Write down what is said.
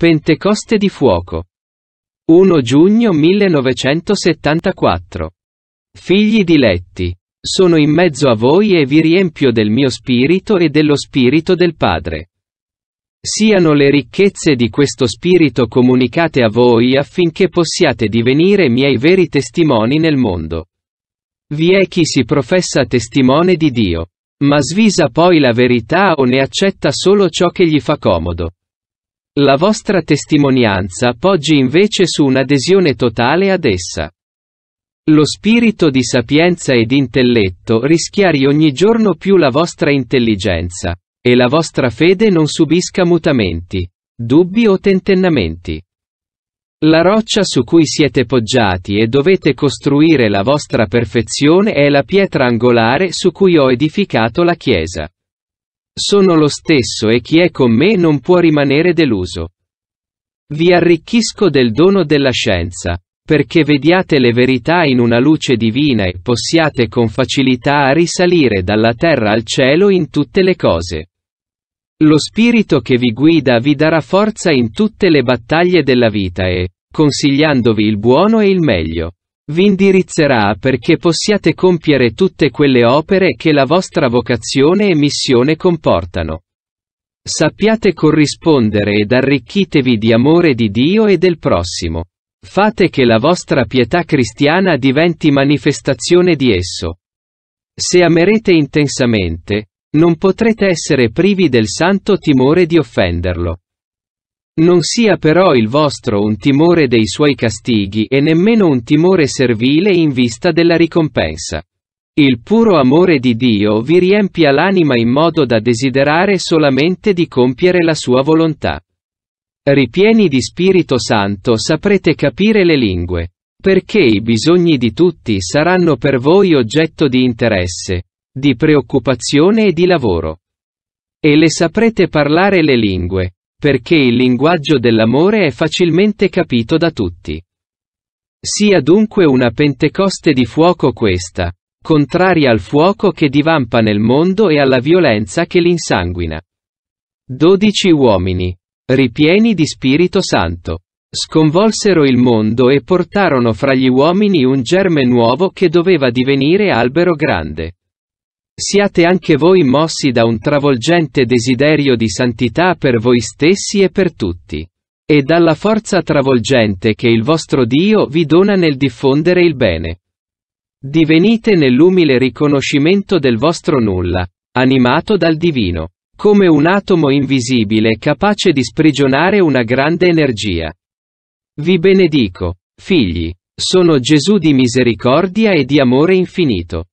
Pentecoste di fuoco. 1 giugno 1974. Figli diletti, sono in mezzo a voi e vi riempio del mio spirito e dello spirito del Padre. Siano le ricchezze di questo spirito comunicate a voi affinché possiate divenire miei veri testimoni nel mondo. Vi è chi si professa testimone di Dio, ma svisa poi la verità o ne accetta solo ciò che gli fa comodo. La vostra testimonianza poggi invece su un'adesione totale ad essa. Lo spirito di sapienza ed intelletto rischiari ogni giorno più la vostra intelligenza, e la vostra fede non subisca mutamenti, dubbi o tentennamenti. La roccia su cui siete poggiati e dovete costruire la vostra perfezione è la pietra angolare su cui ho edificato la Chiesa. Sono lo stesso e chi è con me non può rimanere deluso. Vi arricchisco del dono della scienza, perché vediate le verità in una luce divina e possiate con facilità risalire dalla terra al cielo in tutte le cose. Lo Spirito che vi guida vi darà forza in tutte le battaglie della vita e, consigliandovi il buono e il meglio vi indirizzerà perché possiate compiere tutte quelle opere che la vostra vocazione e missione comportano. Sappiate corrispondere ed arricchitevi di amore di Dio e del prossimo. Fate che la vostra pietà cristiana diventi manifestazione di esso. Se amerete intensamente, non potrete essere privi del santo timore di offenderlo. Non sia però il vostro un timore dei suoi castighi e nemmeno un timore servile in vista della ricompensa. Il puro amore di Dio vi riempia l'anima in modo da desiderare solamente di compiere la sua volontà. Ripieni di Spirito Santo saprete capire le lingue, perché i bisogni di tutti saranno per voi oggetto di interesse, di preoccupazione e di lavoro. E le saprete parlare le lingue, perché il linguaggio dell'amore è facilmente capito da tutti. Sia dunque una Pentecoste di fuoco questa, contraria al fuoco che divampa nel mondo e alla violenza che l'insanguina. 12 uomini, ripieni di Spirito Santo, sconvolsero il mondo e portarono fra gli uomini un germe nuovo che doveva divenire albero grande. Siate anche voi mossi da un travolgente desiderio di santità per voi stessi e per tutti. E dalla forza travolgente che il vostro Dio vi dona nel diffondere il bene. Divenite nell'umile riconoscimento del vostro nulla, animato dal divino, come un atomo invisibile capace di sprigionare una grande energia. Vi benedico, figli, sono Gesù di misericordia e di amore infinito.